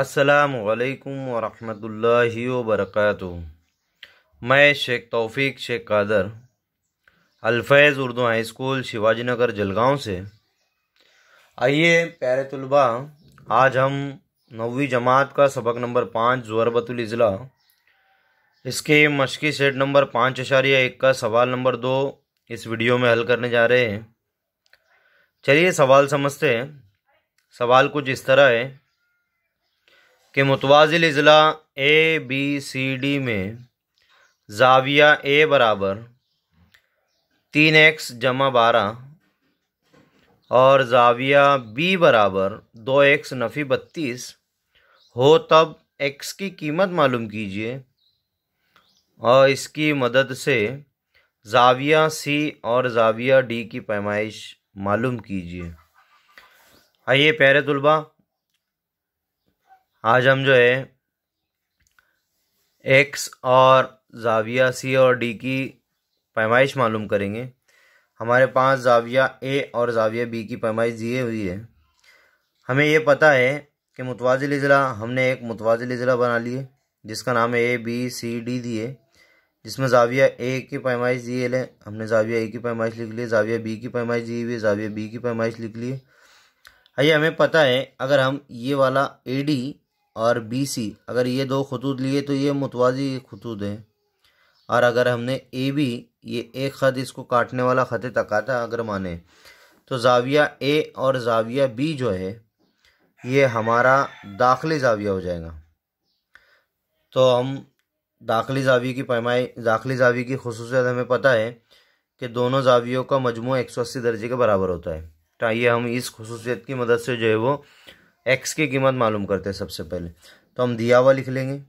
असलकम वरहि वरक मैं शेख तौफीक शेख कादर अल्फैज़ उर्दू हाई स्कूल शिवाजी नगर जलगाँव से आइए प्यारे तलबा आज हम नौवीं जमात का सबक नंबर पाँच जरबतुलजला इसके मशक़ी सेट नंबर पाँच अशारिया एक का सवाल नंबर दो इस वीडियो में हल करने जा रहे हैं चलिए सवाल समझते हैं सवाल कुछ इस तरह है के मुतवाजिल अज़ला ए बी सी डी में जाविया ए बराबर तीन एक्स जमा बारह और जाविया बी बराबर दो एक्स नफ़ी बत्तीस हो तब एक्स की कीमत मालूम कीजिए और इसकी मदद से जाविया सी और जाविया डी की पैमाइश मालूम कीजिए आइए प्यारे तलबा आज हम जो है एक्स और जाविया सी और डी की पैमाइश मालूम करेंगे हमारे पास जाविया ए और जाविया बी की पैमाइश दिए हुई है हमें ये पता है कि मुतवाजिल अजला हमने एक मुतवाजिल अजला बना लिए जिसका नाम है ए बी सी डी दिए जिसमें जाविया ए की पैमाइश दिए ले हमने जाविया ए की पैमाइश लिख ली जाविया बी की पैमाइश दी हुई जाविया बी की पैमाइश लिख ली आइए हमें पता है अगर हम ये वाला ए डी और बी सी अगर ये दो खतूत लिए तो ये मुतवाजी खतूत हैं और अगर हमने ए बी ये एक ख़त इसको काटने वाला ख़त तकाता अगर माने तो जाविया ए और जाविया बी जो है ये हमारा दाखिली जाविया हो जाएगा तो हम दाखिली जाविये की पैमाई दाखिली जाविये की खसूसियत हमें पता है कि दोनों जावियों का मजमू एक सौ अस्सी दर्जे के बराबर होता है तो ये हम इस खसूसियत की मदद से जो है वो एक्स की कीमत मालूम करते हैं सबसे पहले तो हम दिया हुआ लिख लेंगे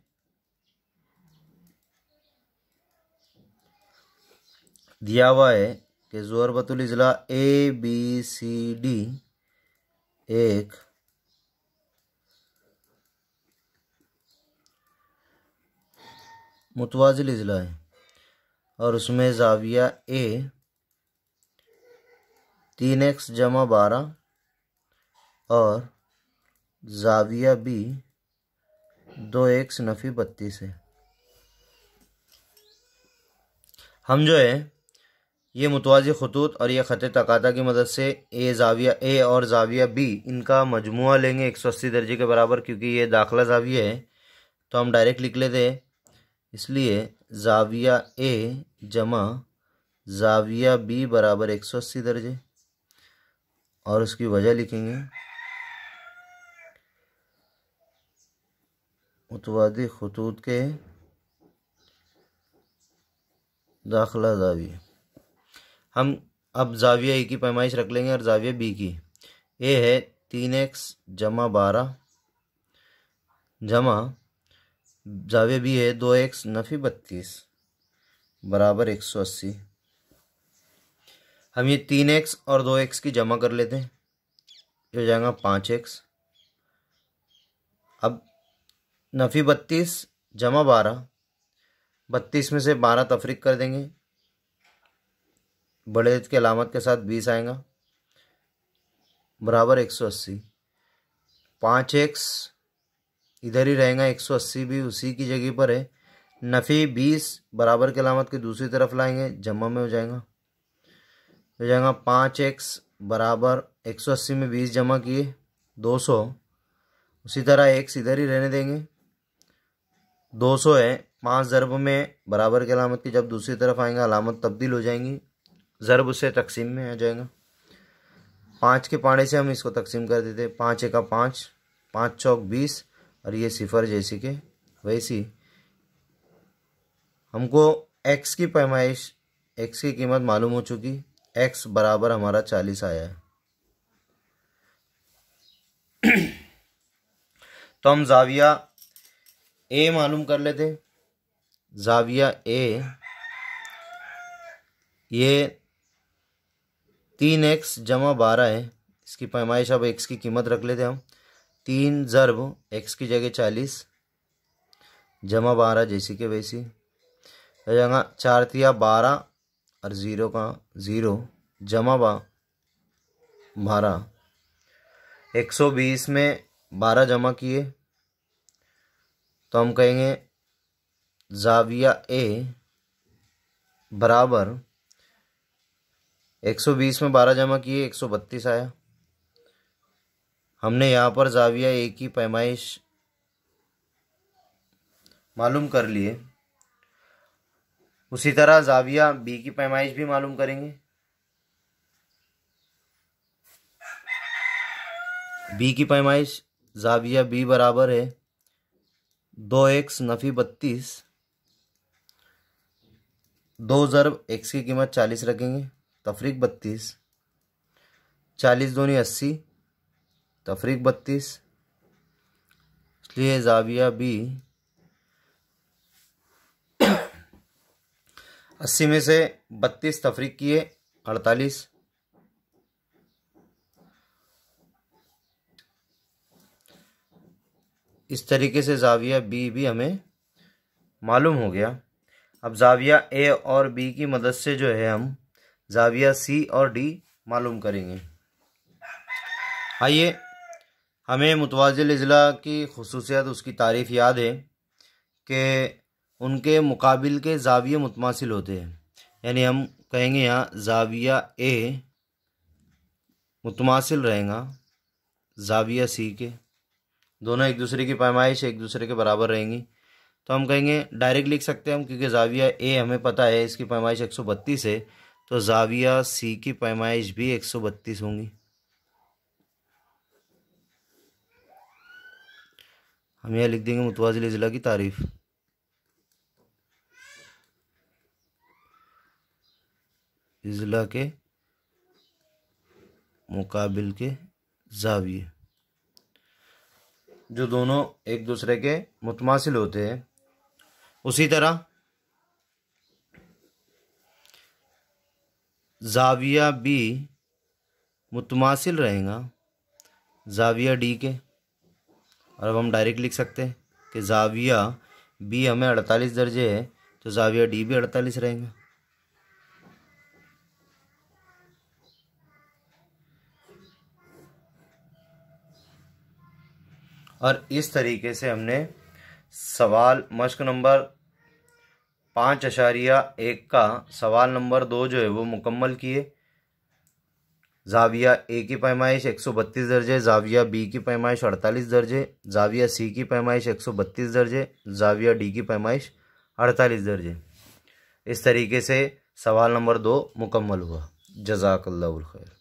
दिया हुआ है कि बतुल जिला ए बी सी डी एक मुतवाजिल जिला है और उसमें जाविया ए तीन एक्स जमा बारह और जाविया बी दो एक नफ़ी बत्तीस है हम जो है ये मुतवाज़ खतूत और ये ख़त तकाता की मदद से ए जाविया ए और जाविया बी इनका मजमु लेंगे एक सौ अस्सी दर्जे के बराबर क्योंकि ये दाखला जाविया है तो हम डायरेक्ट लिख लेते हैं इसलिए जाविया ए जमा जाविया बी बराबर एक सौ अस्सी दर्जे और उसकी वजह लिखेंगे मुतवादी खतूत के दाखिला जाविया हम अब जाविया ए की पैमाइश रख लेंगे और जाविया बी की ए है तीन एक्स जमा बारह जमा जाविया बी है दो एक्स नफ़ी बत्तीस बराबर एक सौ अस्सी हम ये तीन एक्स और दो एक्स की जमा कर लेते हैं ये हो जाएगा पाँच एक्स अब नफ़ी बत्तीस जमा बारह बत्तीस में से बारह तफरीक कर देंगे बड़े की अलामत के साथ बीस आएगा बराबर एक सौ अस्सी पाँच एक्स इधर ही रहेगा एक सौ अस्सी भी उसी की जगह पर है नफ़ी बीस बराबर के अलामत की दूसरी तरफ लाएंगे जमा में हो जाएगा हो जाएगा पाँच एक्स बराबर एक सौ अस्सी में बीस जमा किए दो सौ उसी तरह एक्स इधर ही रहने देंगे दो सौ है पाँच ज़रब में बराबर की अलामत की जब दूसरी तरफ आएंगे अलामत तब्दील हो जाएंगी ज़रब उसे तकसीम में आ जाएगा पाँच के पाड़े से हम इसको तकसीम कर देते पाँच एका पाँच पाँच चौक बीस और ये सिफर जैसी के वैसी हमको एक्स की पैमाइश एक्स की कीमत मालूम हो चुकी एक्स बराबर हमारा चालीस आया है तो हम जाविया ए मालूम कर लेते जाविया ए ये तीन एक्स जमा बारह है इसकी पैमाइश अब एक्स की कीमत रख लेते हम तीन ज़रब एक्स की जगह चालीस जमा बारह जैसी के वैसी जगह तो चार तिया बारह और ज़ीरो का ज़ीरो जमा बा बारह एक सौ बीस में बारह जमा किए तो हम कहेंगे जाविया ए बराबर 120 में 12 जमा किए 132 आया हमने यहाँ पर जाविया ए की पैमाइश मालूम कर लिए उसी तरह जाविया बी की पैमाइश भी मालूम करेंगे बी की पैमाइश जाविया बी बराबर है दो एक्स नफ़ी बत्तीस दो ज़रब एक्स की कीमत चालीस रखेंगे तफरीक बत्तीस चालीस दोनी अस्सी तफरीक बत्तीस इसलिए जाविया बी अस्सी में से बत्तीस तफरीक किए अड़तालीस इस तरीके से जाविया बी भी हमें मालूम हो गया अब जाविया ए और बी की मदद से जो है हम जाविया सी और डी मालूम करेंगे आइए हमें मुतवाजिल अजला की खसूसियात उसकी तारीफ़ याद है कि उनके मुकाबिल के जाविये मुतमासिल होते हैं यानी हम कहेंगे यहाँ जाविया ए मुतमासिल रहेगा जाविया सी के दोनों एक दूसरे की पैमाइश एक दूसरे के बराबर रहेंगी तो हम कहेंगे डायरेक्ट लिख सकते हैं हम क्योंकि जाविया ए हमें पता है इसकी पैमाइश एक सौ बत्तीस है तो जाविया सी की पैमाइश भी एक सौ बत्तीस होंगी हम यह लिख देंगे मुतवाजिल ज़िला की तारीफ़ ज़िला के मुकाबिल के जाविया जो दोनों एक दूसरे के मुतमासिल होते हैं उसी तरह जाविया बी मुतमासिल रहेगा जाविया डी के और अब हम डायरेक्ट लिख सकते हैं कि जाविया बी हमें अड़तालीस दर्जे है तो जाविया डी भी अड़तालीस रहेगा और इस तरीके से हमने सवाल मश्क नंबर पाँच अशारिया एक का सवाल नंबर दो जो है वो मुकम्मल किए जाविया ए की पैमाइश एक सौ बत्तीस दर्जे जाविया बी की पैमाइश अड़तालीस दर्जे जाविया सी की पैमाइश एक सौ बत्तीस दर्जे जाविया डी की पैमाइश अड़तालीस दर्जे इस तरीके से सवाल नंबर दो मुकम्मल हुआ जजाकल्लाखैर